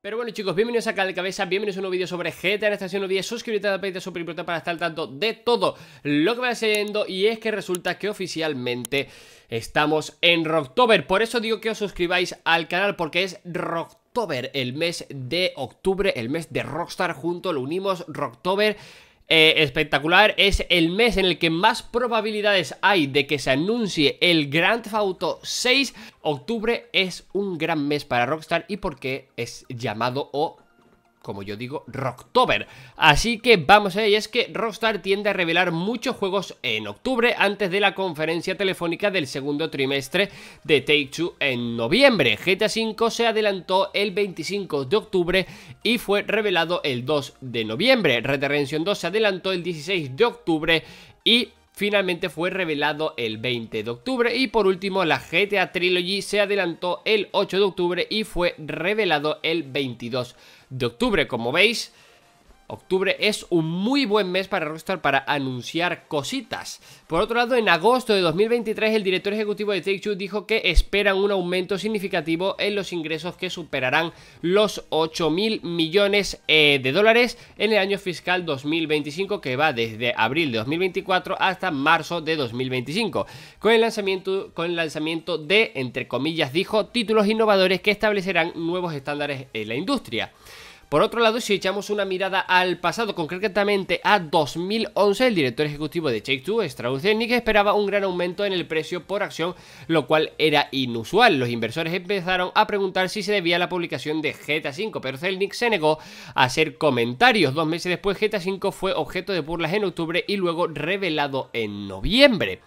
Pero bueno chicos, bienvenidos a Cal de Cabeza, bienvenidos a un nuevo vídeo sobre GTA en esta estación de suscríbete a la página Super importante para estar al tanto de todo lo que va haciendo y es que resulta que oficialmente estamos en Rocktober, por eso digo que os suscribáis al canal porque es Rocktober, el mes de octubre, el mes de Rockstar junto, lo unimos Rocktober eh, espectacular. Es el mes en el que más probabilidades hay de que se anuncie el Grand Theft Auto 6. Octubre es un gran mes para Rockstar y porque es llamado o como yo digo, Rocktober. Así que vamos a Y es que Rockstar tiende a revelar muchos juegos en octubre antes de la conferencia telefónica del segundo trimestre de Take-Two en noviembre. GTA V se adelantó el 25 de octubre y fue revelado el 2 de noviembre. Red Dead Redemption 2 se adelantó el 16 de octubre y finalmente fue revelado el 20 de octubre y por último la GTA Trilogy se adelantó el 8 de octubre y fue revelado el 22 de octubre como veis Octubre es un muy buen mes para Rockstar para anunciar cositas. Por otro lado, en agosto de 2023, el director ejecutivo de Take-Two dijo que esperan un aumento significativo en los ingresos que superarán los 8.000 millones eh, de dólares en el año fiscal 2025, que va desde abril de 2024 hasta marzo de 2025, con el lanzamiento, con el lanzamiento de, entre comillas, dijo, títulos innovadores que establecerán nuevos estándares en la industria. Por otro lado, si echamos una mirada al pasado, concretamente a 2011, el director ejecutivo de Take-Two, Strauss Zelnick, esperaba un gran aumento en el precio por acción, lo cual era inusual. Los inversores empezaron a preguntar si se debía a la publicación de GTA 5, pero Zelnick se negó a hacer comentarios. Dos meses después, GTA 5 fue objeto de burlas en octubre y luego revelado en noviembre.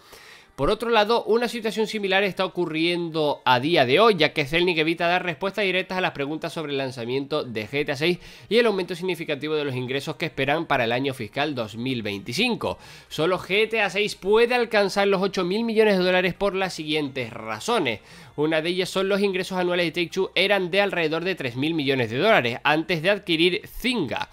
Por otro lado, una situación similar está ocurriendo a día de hoy, ya que Zelnick evita dar respuestas directas a las preguntas sobre el lanzamiento de GTA 6 y el aumento significativo de los ingresos que esperan para el año fiscal 2025. Solo GTA 6 puede alcanzar los 8.000 millones de dólares por las siguientes razones. Una de ellas son los ingresos anuales de Take-Two eran de alrededor de 3.000 millones de dólares antes de adquirir Zynga.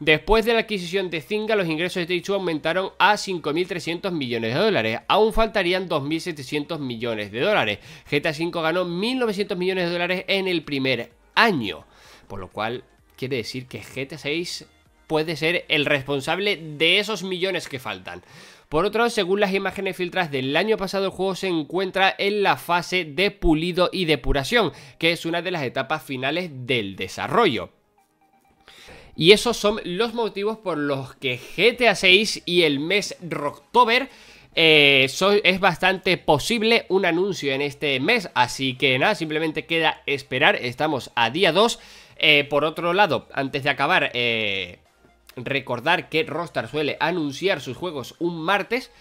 Después de la adquisición de Zynga, los ingresos de take aumentaron a 5.300 millones de dólares. Aún faltarían 2.700 millones de dólares. GTA V ganó 1.900 millones de dólares en el primer año. Por lo cual, quiere decir que GTA VI puede ser el responsable de esos millones que faltan. Por otro lado, según las imágenes filtradas del año pasado, el juego se encuentra en la fase de pulido y depuración, que es una de las etapas finales del desarrollo. Y esos son los motivos por los que GTA 6 y el mes Rocktober eh, es bastante posible un anuncio en este mes. Así que nada, simplemente queda esperar. Estamos a día 2. Eh, por otro lado, antes de acabar, eh, recordar que Rostar suele anunciar sus juegos un martes.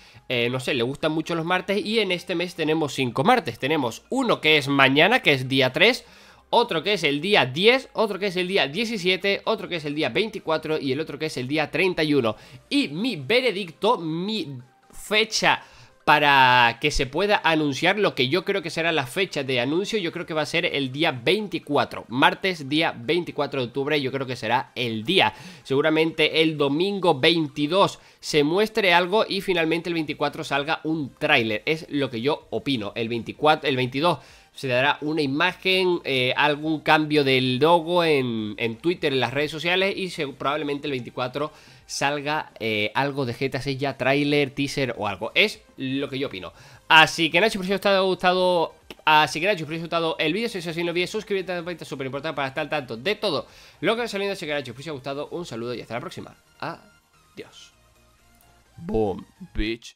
no sé, le gustan mucho los martes y en este mes tenemos 5 martes. Tenemos uno que es mañana, que es día 3 otro que es el día 10, otro que es el día 17, otro que es el día 24 y el otro que es el día 31. Y mi veredicto, mi fecha para que se pueda anunciar lo que yo creo que será la fecha de anuncio, yo creo que va a ser el día 24, martes día 24 de octubre, yo creo que será el día. Seguramente el domingo 22 se muestre algo y finalmente el 24 salga un tráiler, es lo que yo opino. El 24, el 22 se dará una imagen, eh, algún cambio del logo en, Twitter, en las redes sociales y probablemente el 24 salga eh, algo de GTA 6 ya, tráiler, teaser o algo. Es lo que yo opino. Así que Nacho, si si os ha gustado... Así que Nacho, os ha gustado el vídeo. Si es así no olvides suscribirte a la es súper importante para estar al tanto de todo lo que ha salido. Así que Nacho, espero que os haya gustado. Un saludo y hasta la próxima. Adiós. Boom, bitch.